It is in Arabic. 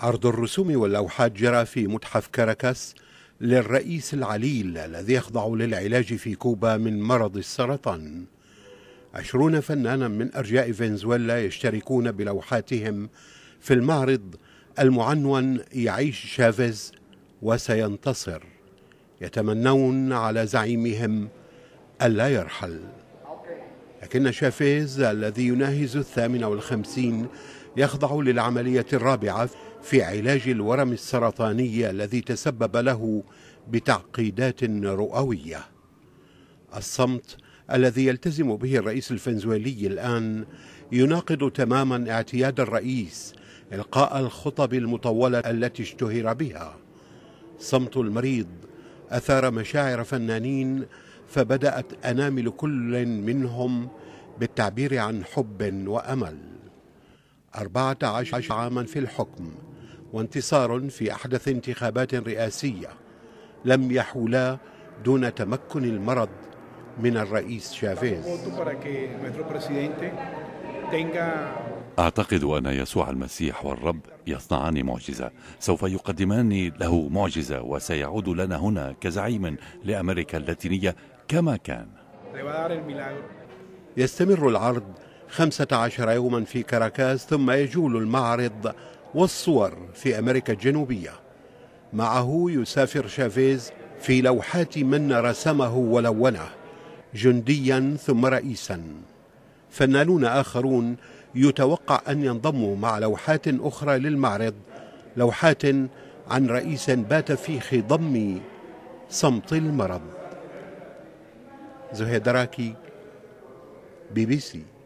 عرض الرسوم واللوحات جرى في متحف كاراكاس للرئيس العليل الذي يخضع للعلاج في كوبا من مرض السرطان عشرون فنانا من أرجاء فنزويلا يشتركون بلوحاتهم في المعرض المعنون يعيش شافيز وسينتصر يتمنون على زعيمهم ألا يرحل لكن شافيز الذي يناهز الثامن والخمسين يخضع للعملية الرابعة في علاج الورم السرطاني الذي تسبب له بتعقيدات رؤوية الصمت الذي يلتزم به الرئيس الفنزويلي الآن يناقض تماما اعتياد الرئيس إلقاء الخطب المطولة التي اشتهر بها صمت المريض أثار مشاعر فنانين فبدأت أنامل كل منهم بالتعبير عن حب وأمل 14 عاما في الحكم وانتصار في أحدث انتخابات رئاسية لم يحولا دون تمكن المرض من الرئيس شافيز أعتقد أن يسوع المسيح والرب يصنعان معجزة سوف يقدمان له معجزة وسيعود لنا هنا كزعيم لأمريكا اللاتينية كما كان يستمر العرض 15 يوما في كاراكاس ثم يجول المعرض والصور في أمريكا الجنوبية معه يسافر شافيز في لوحات من رسمه ولونه جنديا ثم رئيسا فنانون آخرون يتوقع أن ينضموا مع لوحات أخرى للمعرض لوحات عن رئيس بات في خضم صمت المرض زهيد دراكي بي بي سي